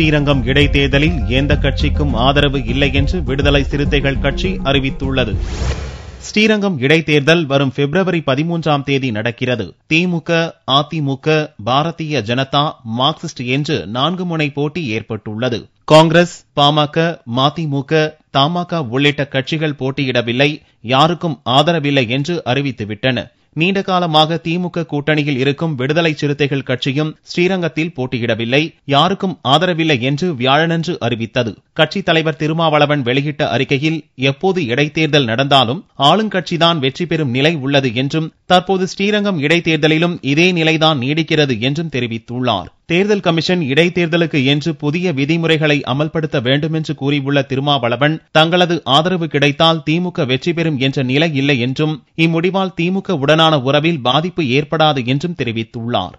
ஸ்ரீரங்கம் இடைத்தேர்தலில் எந்த கட்சிக்கும் ஆதரவு இல்லை என்று விடுதலை சிறுத்தைகள் கட்சி அறிவித்துள்ளது ஸ்ரீரங்கம் இடைத்தேர்தல் வரும் பிப்ரவரி பதிமூன்றாம் தேதி நடக்கிறது திமுக அதிமுக பாரதிய ஜனதா மார்க்சிஸ்ட் என்று நான்கு முனை போட்டி ஏற்பட்டுள்ளது காங்கிரஸ் பாமக மதிமுக தமாக உள்ளிட்ட கட்சிகள் போட்டியிடவில்லை யாருக்கும் ஆதரவில்லை என்று அறிவித்துவிட்டன நீண்ட காலமாக திமுக கூட்டணியில் இருக்கும் விடுதலை சிறுத்தைகள் கட்சியும் ஸ்ரீரங்கத்தில் போட்டியிடவில்லை யாருக்கும் ஆதரவில்லை என்று வியாழனன்று அறிவித்தது கட்சித் தலைவர் திருமாவளவன் வெளியிட்ட அறிக்கையில் எப்போது இடைத்தேர்தல் நடந்தாலும் ஆளுங்கட்சிதான் வெற்றி பெறும் நிலை உள்ளது என்றும் தற்போது ஸ்ரீரங்கம் இடைத்தேர்தலிலும் இதே நிலைதான் நீடிக்கிறது என்றும் தெரிவித்துள்ளாா் தேர்தல் கமிஷன் இடைத்தேர்தலுக்கு என்று புதிய விதிமுறைகளை அமல்படுத்த வேண்டும் என்று கூறியுள்ள திருமாவளவன் தங்களது ஆதரவு கிடைத்தால் திமுக வெற்றி பெறும் என்ற நிலை இல்லை என்றும் இம்முடிவால் திமுக உடனான உறவில் பாதிப்பு ஏற்படாது என்றும் தெரிவித்துள்ளாா்